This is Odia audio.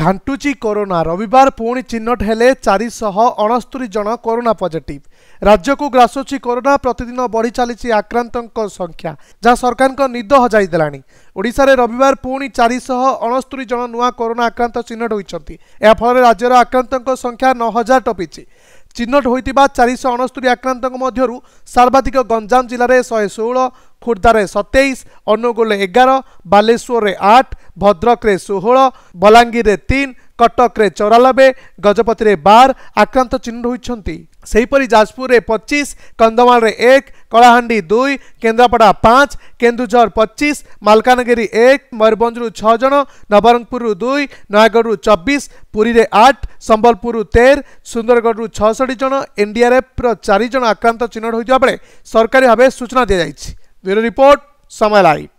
ଘାଣ୍ଟୁଛି କରୋନା ରବିବାର ପୁଣି ଚିହ୍ନଟ ହେଲେ ଚାରିଶହ ଅଣସ୍ତରୀ ଜଣ କରୋନା ପଜିଟିଭ୍ ରାଜ୍ୟକୁ ଗ୍ରାସୁଛି କରୋନା ପ୍ରତିଦିନ ବଢ଼ି ଚାଲିଛି ଆକ୍ରାନ୍ତଙ୍କ ସଂଖ୍ୟା ଯାହା ସରକାରଙ୍କ ନିଦ ହଜାଇ ଦେଲାଣି ଓଡ଼ିଶାରେ ରବିବାର ପୁଣି ଚାରିଶହ ଅଣସ୍ତରୀ ଜଣ ନୂଆ କରୋନା ଆକ୍ରାନ୍ତ ଚିହ୍ନଟ ହୋଇଛନ୍ତି ଏହାଫଳରେ ରାଜ୍ୟର ଆକ୍ରାନ୍ତଙ୍କ ସଂଖ୍ୟା ନଅ ହଜାର ଟପିଛି ଚିହ୍ନଟ ହୋଇଥିବା ଚାରିଶହ ଅଣସ୍ତରୀ ଆକ୍ରାନ୍ତଙ୍କ ମଧ୍ୟରୁ ସର୍ବାଧିକ ଗଞ୍ଜାମ ଜିଲ୍ଲାରେ ଶହେ ଷୋହଳ ଖୋର୍ଦ୍ଧାରେ ସତେଇଶ ଅନୁଗୁଳ ଏଗାର ବାଲେଶ୍ୱରରେ ଆଠ ଭଦ୍ରକରେ ଷୋହଳ ବଲାଙ୍ଗୀରରେ ତିନି କଟକରେ ଚଉରାନବେ ଗଜପତିରେ ବାର ଆକ୍ରାନ୍ତ ଚିହ୍ନଟ ହୋଇଛନ୍ତି ସେହିପରି ଯାଜପୁରରେ ପଚିଶ କନ୍ଧମାଳରେ ଏକ କଳାହାଣ୍ଡି ଦୁଇ କେନ୍ଦ୍ରାପଡ଼ା ପାଞ୍ଚ କେନ୍ଦୁଝର ପଚିଶ ମାଲକାନଗିରି ଏକ ମୟୂରଭଞ୍ଜରୁ ଛଅ ଜଣ ନବରଙ୍ଗପୁରରୁ ଦୁଇ ନୟାଗଡ଼ରୁ ଚବିଶ ପୁରୀରେ ଆଠ ସମ୍ବଲପୁରରୁ ତେର ସୁନ୍ଦରଗଡ଼ରୁ ଛଅଷଠି ଜଣ ଏନ୍ଡିଆର୍ଏଫ୍ର ଚାରି ଜଣ ଆକ୍ରାନ୍ତ ଚିହ୍ନଟ ହୋଇଥିବା ବେଳେ ସରକାରୀ ଭାବେ ସୂଚନା ଦିଆଯାଇଛି ବ୍ୟୁରୋ ରିପୋର୍ଟ ସମୟ ଲାଇଭ୍